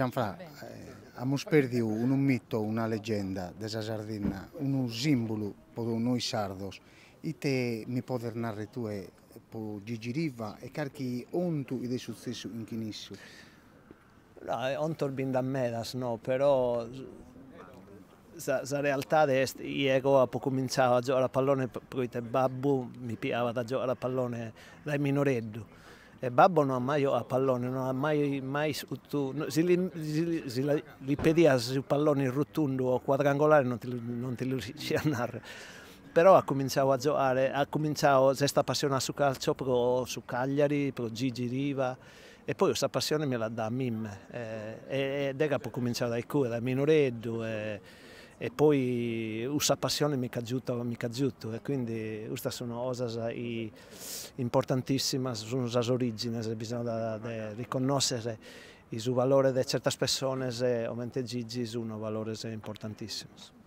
Gianfra, eh, abbiamo perduto un mito, una leggenda della Sardegna, un simbolo per noi sardos. Ite mi può narrare tu per Gigi Riva e carchi ontu e dei successi in chinissimo? No, eh, on torbin da medas, no, però la realtà è che io ho cominciato a giocare a pallone perché babbo mi piava da giocare a pallone dai minoreddu. E babbo non ha mai a pallone, non ha mai, mai tu, se li, se, se li, li pedia su pallone rotondo o quadrangolare non ti, non ti riusci a narrare. Però ha cominciato a giocare, ha cominciato questa passione su calcio pro, su Cagliari, pro Gigi Riva e poi questa passione me la dà a Mim eh, ed era per cominciare dai cuore, a Minoreddu. Eh, e poi questa passione mi aiuta, mi aiuta e quindi queste sono cose importantissime, sono le origini, bisogna riconoscere il valore di certe persone e ovviamente Gigi è un valore importantissimo.